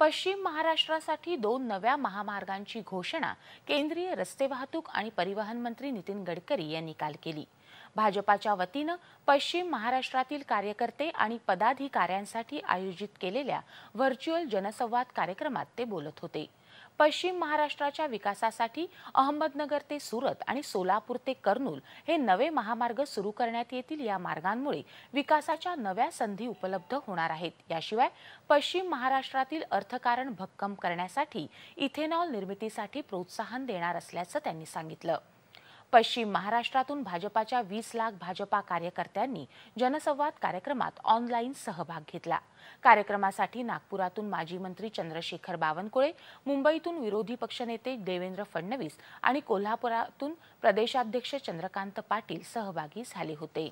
पश्चिम महाराष्ट्रासाठी दोन नव्या महामार्गांची घोषणा केंद्रीय रस्ते वाहतूक आणि परिवहन मंत्री नितीन गडकरी यांनी काल केली भाजपाच्या वतीनं पश्चिम महाराष्ट्रातील कार्यकर्ते आणि पदाधिकाऱ्यांसाठी आयोजित केलेल्या व्हर्च्युअल जनसंवाद कार्यक्रमात ते बोलत होते पश्चिम महाराष्ट्राच्या विकासासाठी अहमदनगर ते सुरत आणि सोलापूर ते कर्नूल हे नवे महामार्ग सुरू करण्यात येतील या मार्गांमुळे विकासाच्या नव्या संधी उपलब्ध होणार आहेत याशिवाय पश्चिम महाराष्ट्रातील अर्थकारण भक्कम करण्यासाठी इथेनॉल निर्मितीसाठी प्रोत्साहन देणार असल्याचं त्यांनी सांगितलं पश्चिम महाराष्ट्रातून भाजपाच्या वीस लाख भाजपा कार्यकर्त्यांनी जनसंवाद कार्यक्रमात ऑनलाईन सहभाग घेतला कार्यक्रमासाठी नागपुरातून माजी मंत्री चंद्रशेखर बावनकुळे मुंबईतून विरोधी पक्षनेते देवेंद्र फडणवीस आणि कोल्हापुरातून प्रदेशाध्यक्ष चंद्रकांत पाटील सहभागी झाले होते